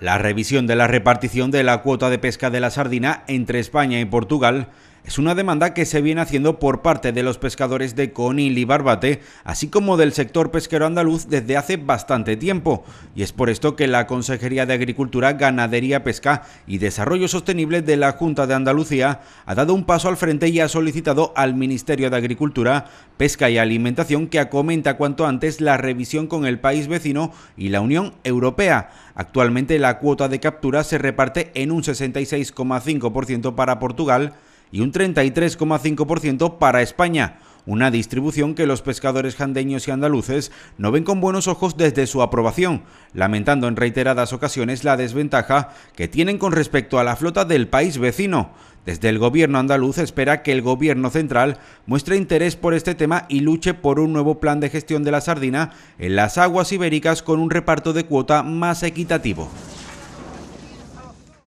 La revisión de la repartición de la cuota de pesca de la sardina entre España y Portugal es una demanda que se viene haciendo por parte de los pescadores de Conil y Barbate, así como del sector pesquero andaluz desde hace bastante tiempo, y es por esto que la Consejería de Agricultura, Ganadería, Pesca y Desarrollo Sostenible de la Junta de Andalucía ha dado un paso al frente y ha solicitado al Ministerio de Agricultura, Pesca y Alimentación que acomenta cuanto antes la revisión con el país vecino y la Unión Europea. Actualmente la cuota de captura se reparte en un 66,5% para Portugal, y un 33,5% para España, una distribución que los pescadores jandeños y andaluces no ven con buenos ojos desde su aprobación, lamentando en reiteradas ocasiones la desventaja que tienen con respecto a la flota del país vecino. Desde el gobierno andaluz espera que el gobierno central muestre interés por este tema y luche por un nuevo plan de gestión de la sardina en las aguas ibéricas con un reparto de cuota más equitativo.